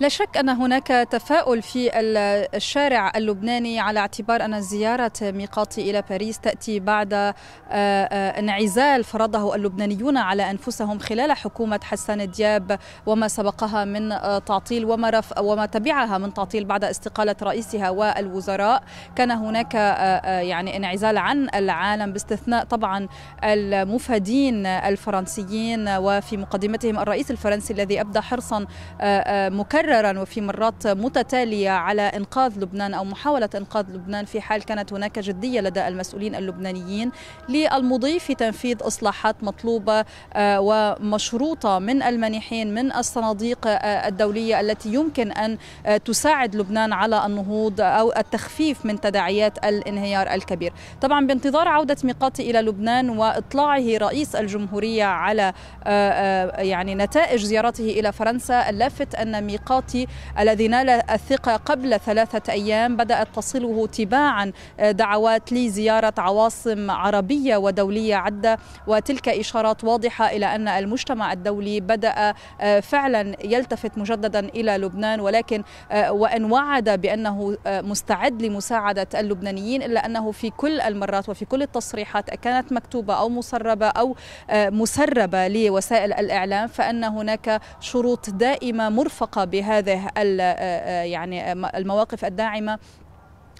لا شك أن هناك تفاؤل في الشارع اللبناني على اعتبار أن زيارة ميقاتي إلى باريس تأتي بعد آه، آه، انعزال فرضه اللبنانيون على أنفسهم خلال حكومة حسان دياب وما سبقها من آه، تعطيل وما, رف وما تبعها من تعطيل بعد استقالة رئيسها والوزراء كان هناك يعني انعزال عن العالم باستثناء طبعا المفادين الفرنسيين وفي مقدمتهم الرئيس الفرنسي الذي أبدى حرصا مكرر مكررا وفي مرات متتالية على إنقاذ لبنان أو محاولة إنقاذ لبنان في حال كانت هناك جدية لدى المسؤولين اللبنانيين للمضي في تنفيذ إصلاحات مطلوبة آه، ومشروطة من المانحين من الصناديق آه، الدولية التي يمكن أن آه، تساعد لبنان على النهوض أو التخفيف من تداعيات الانهيار الكبير طبعا بانتظار عودة ميقاتي إلى لبنان وإطلاعه رئيس الجمهورية على يعني نتائج زيارته إلى فرنسا اللافت أن ميقات الخاطي الذي نال الثقة قبل ثلاثة أيام بدأت تصله تباعا آه، دعوات لزيارة عواصم عربية ودولية عدة وتلك إشارات واضحة إلى أن المجتمع الدولي بدأ آه، فعلا يلتفت مجددا إلى لبنان ولكن آه، وإن وعد بأنه مستعد لمساعدة اللبنانيين إلا أنه في كل المرات وفي كل التصريحات كانت مكتوبة أو مسربة أو مسربة لوسائل الإعلام فأن هناك شروط دائمة مرفقة بها هذه آه، آه، يعني آه، المواقف الداعمه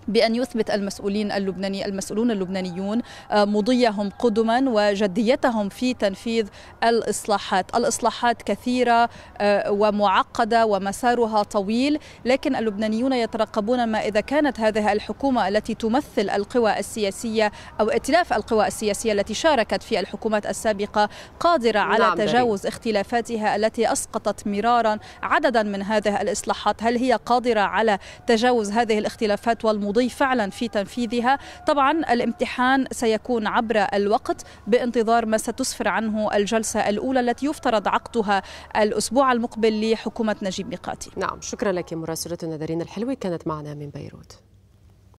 بأن يثبت المسؤولين اللبناني المسؤولون اللبنانيون آه، مضيهم قدما وجديتهم في تنفيذ الإصلاحات الإصلاحات كثيرة آه، ومعقدة ومسارها طويل لكن اللبنانيون يترقبون ما إذا كانت هذه الحكومة التي تمثل القوى السياسية أو ائتلاف القوى السياسية التي شاركت في الحكومات السابقة قادرة نعم، على نعم تجاوز داري. اختلافاتها التي أسقطت مرارا عددا من هذه الإصلاحات هل هي قادرة على تجاوز هذه الاختلافات والمضيئة المضي فعلا في تنفيذها طبعا الامتحان سيكون عبر الوقت بانتظار ما ستسفر عنه الجلسة الأولى التي يفترض عقدها الأسبوع المقبل لحكومة نجيب ميقاتي نعم شكرا لك مراسلتنا دارين الحلوي كانت معنا من بيروت